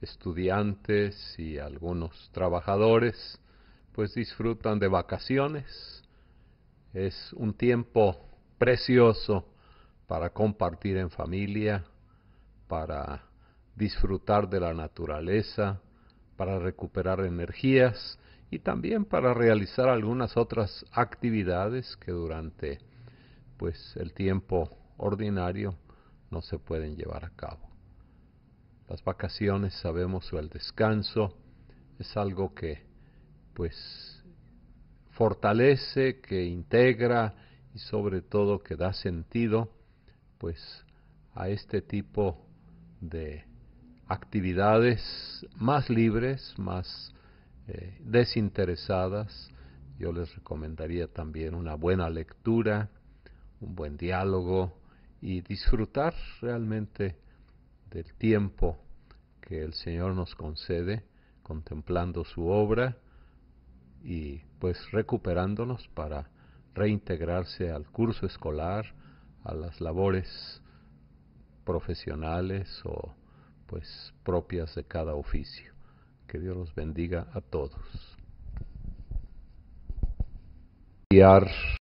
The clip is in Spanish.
estudiantes y algunos trabajadores, pues disfrutan de vacaciones. Es un tiempo precioso para compartir en familia, para disfrutar de la naturaleza, para recuperar energías y también para realizar algunas otras actividades que durante pues el tiempo ordinario no se pueden llevar a cabo. Las vacaciones, sabemos, o el descanso es algo que pues fortalece, que integra y sobre todo que da sentido pues a este tipo de actividades más libres, más eh, desinteresadas. Yo les recomendaría también una buena lectura, un buen diálogo y disfrutar realmente del tiempo que el Señor nos concede contemplando su obra y pues recuperándonos para reintegrarse al curso escolar, a las labores profesionales o pues propias de cada oficio. Que Dios los bendiga a todos.